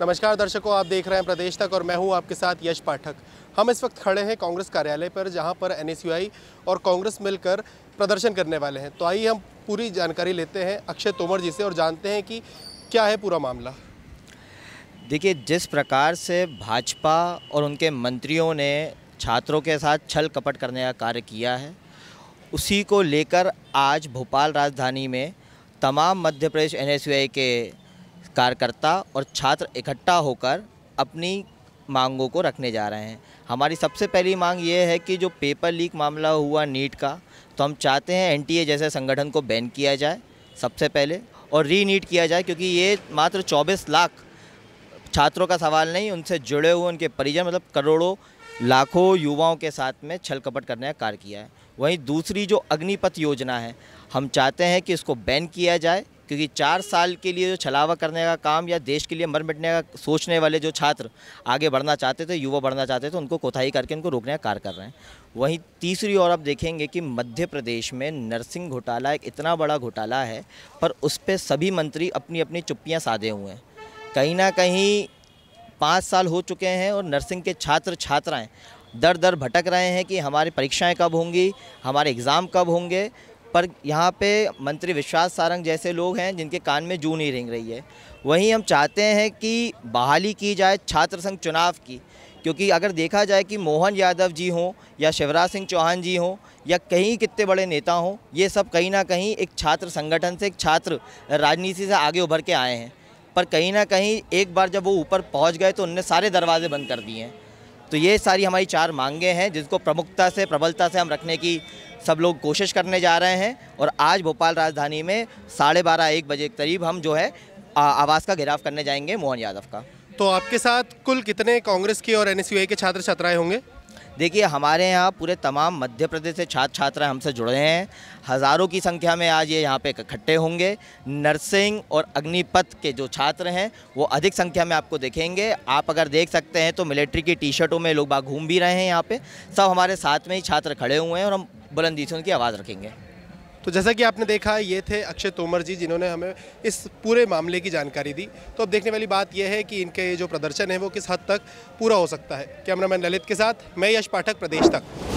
नमस्कार दर्शकों आप देख रहे हैं प्रदेश तक और मैं हूं आपके साथ यश पाठक हम इस वक्त खड़े हैं कांग्रेस कार्यालय पर जहां पर एनएसयूआई और कांग्रेस मिलकर प्रदर्शन करने वाले हैं तो आइए हम पूरी जानकारी लेते हैं अक्षय तोमर जी से और जानते हैं कि क्या है पूरा मामला देखिए जिस प्रकार से भाजपा और उनके मंत्रियों ने छात्रों के साथ छल कपट करने का कार्य किया है उसी को लेकर आज भोपाल राजधानी में तमाम मध्य प्रदेश एन के कार्यकर्ता और छात्र इकट्ठा होकर अपनी मांगों को रखने जा रहे हैं हमारी सबसे पहली मांग ये है कि जो पेपर लीक मामला हुआ नीट का तो हम चाहते हैं एनटीए जैसे संगठन को बैन किया जाए सबसे पहले और री नीट किया जाए क्योंकि ये मात्र 24 लाख छात्रों का सवाल नहीं उनसे जुड़े हुए उनके परिजन मतलब करोड़ों लाखों युवाओं के साथ में छल कपट करने का कार्य किया है वहीं दूसरी जो अग्निपथ योजना है हम चाहते हैं कि इसको बैन किया जाए क्योंकि चार साल के लिए जो छलावा करने का काम या देश के लिए मर मिटने का सोचने वाले जो छात्र आगे बढ़ना चाहते थे युवा बढ़ना चाहते थे उनको कोताही करके उनको रोकने का कार्य कर रहे हैं वहीं तीसरी ओर आप देखेंगे कि मध्य प्रदेश में नर्सिंग घोटाला एक इतना बड़ा घोटाला है पर उस पर सभी मंत्री अपनी अपनी चुप्पियाँ साधे हुए हैं कहीं ना कहीं पाँच साल हो चुके हैं और नर्सिंग के छात्र छात्राएँ दर दर भटक रहे हैं कि हमारी परीक्षाएं कब होंगी हमारे एग्ज़ाम कब होंगे पर यहाँ पे मंत्री विश्वास सारंग जैसे लोग हैं जिनके कान में जू नहीं रेंग रही है वहीं हम चाहते हैं कि बहाली की जाए छात्र संघ चुनाव की क्योंकि अगर देखा जाए कि मोहन यादव जी हों या शिवराज सिंह चौहान जी हों या कहीं कितने बड़े नेता हों ये सब कहीं ना कहीं एक छात्र संगठन से एक छात्र राजनीति से आगे उभर के आए हैं पर कहीं ना कहीं एक बार जब वो ऊपर पहुंच गए तो उनने सारे दरवाजे बंद कर दिए हैं तो ये सारी हमारी चार मांगे हैं जिसको प्रमुखता से प्रबलता से हम रखने की सब लोग कोशिश करने जा रहे हैं और आज भोपाल राजधानी में साढ़े बारह एक बजे के करीब हम जो है आवास का घेराव करने जाएंगे मोहन यादव का तो आपके साथ कुल कितने कांग्रेस के और एन के छात्र छात्राएँ होंगे देखिए हमारे यहाँ पूरे तमाम मध्य प्रदेश से छात्र छात्राएं हमसे जुड़े हैं हज़ारों की संख्या में आज ये यहाँ पे इकट्ठे होंगे नर्सिंग और अग्निपथ के जो छात्र हैं वो अधिक संख्या में आपको देखेंगे आप अगर देख सकते हैं तो मिलिट्री की टी शर्टों में लोग बाग घूम भी रहे हैं यहाँ पे सब हमारे साथ में ही छात्र खड़े हुए हैं और हम बुलंदी से उनकी आवाज़ रखेंगे तो जैसा कि आपने देखा ये थे अक्षय तोमर जी जिन्होंने हमें इस पूरे मामले की जानकारी दी तो अब देखने वाली बात यह है कि इनके जो प्रदर्शन है वो किस हद तक पूरा हो सकता है कैमरामैन ललित के साथ मैं यश पाठक प्रदेश तक